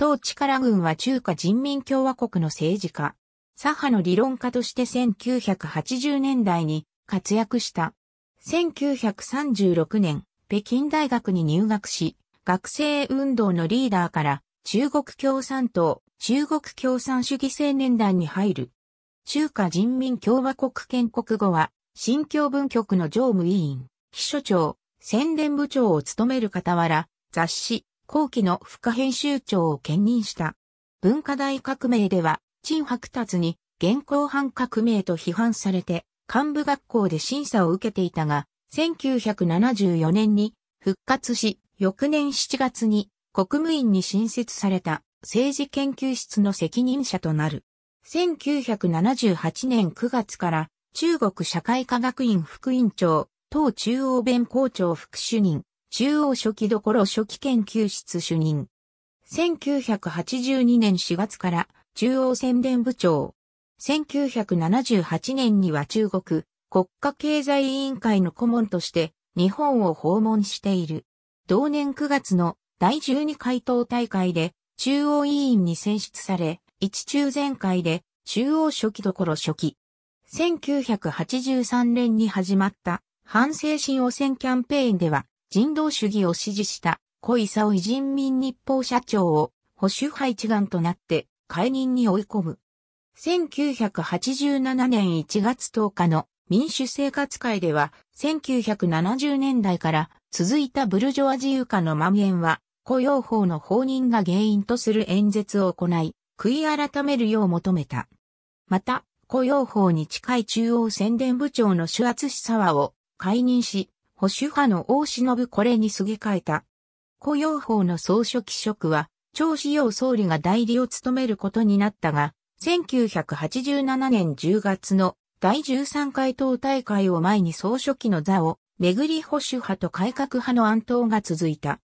当力軍は中華人民共和国の政治家、左派の理論家として1980年代に活躍した。1936年、北京大学に入学し、学生運動のリーダーから中国共産党、中国共産主義青年団に入る。中華人民共和国建国後は、新教文局の常務委員、秘書長、宣伝部長を務める傍ら、雑誌、後期の副編集長を兼任した。文化大革命では、陳白達に現行犯革命と批判されて、幹部学校で審査を受けていたが、1974年に復活し、翌年7月に国務院に新設された政治研究室の責任者となる。1978年9月から中国社会科学院副院長、党中央弁校長副主任、中央初期どころ初期研究室主任。1982年4月から中央宣伝部長。1978年には中国国家経済委員会の顧問として日本を訪問している。同年9月の第12回党大会で中央委員に選出され、一中全会で中央初期どころ初期。1983年に始まった反政新汚染キャンペーンでは人道主義を支持した小勲人民日報社長を保守派一丸となって解任に追い込む。1987年1月10日の民主生活会では1970年代から続いたブルジョア自由化の蔓延は雇用法の放任が原因とする演説を行い、悔い改めるよう求めた。また、雇用法に近い中央宣伝部長の主圧氏沢を解任し、保守派の大忍これにすげ替えた。雇用法の総書記職は、張志陽総理が代理を務めることになったが、1987年10月の第13回党大会を前に総書記の座を、めぐり保守派と改革派の暗闘が続いた。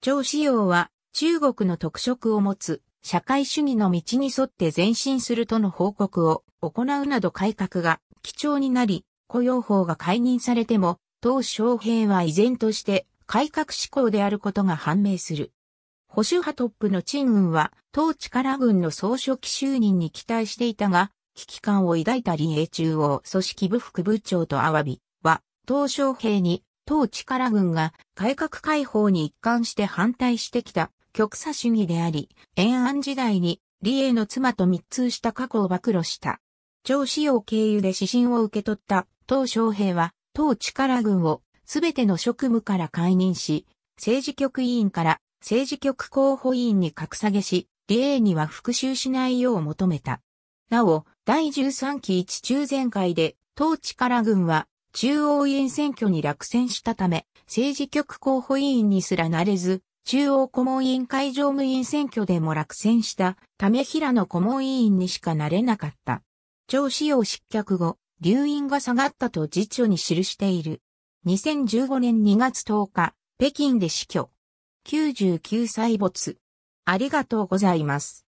張志陽は、中国の特色を持つ、社会主義の道に沿って前進するとの報告を行うなど改革が貴重になり、雇用法が解任されても、当昌平は依然として改革志向であることが判明する。保守派トップの陳雲は、当力軍の総書記就任に期待していたが、危機感を抱いた李英中央組織部副部長とわび、は、当昌平に、当力軍が改革開放に一貫して反対してきた極左主義であり、延安時代に李英の妻と密通した過去を暴露した。張子陽経由で指針を受け取った当昌平は、当力軍をすべての職務から解任し、政治局委員から政治局候補委員に格下げし、李鋭には復讐しないよう求めた。なお、第13期一中全会で、当力軍は中央委員選挙に落選したため、政治局候補委員にすらなれず、中央顧問委員会常務委員選挙でも落選したため平野顧問委員にしかなれなかった。張子を失脚後、留飲が下がったと辞書に記している。2015年2月10日、北京で死去。99歳没。ありがとうございます。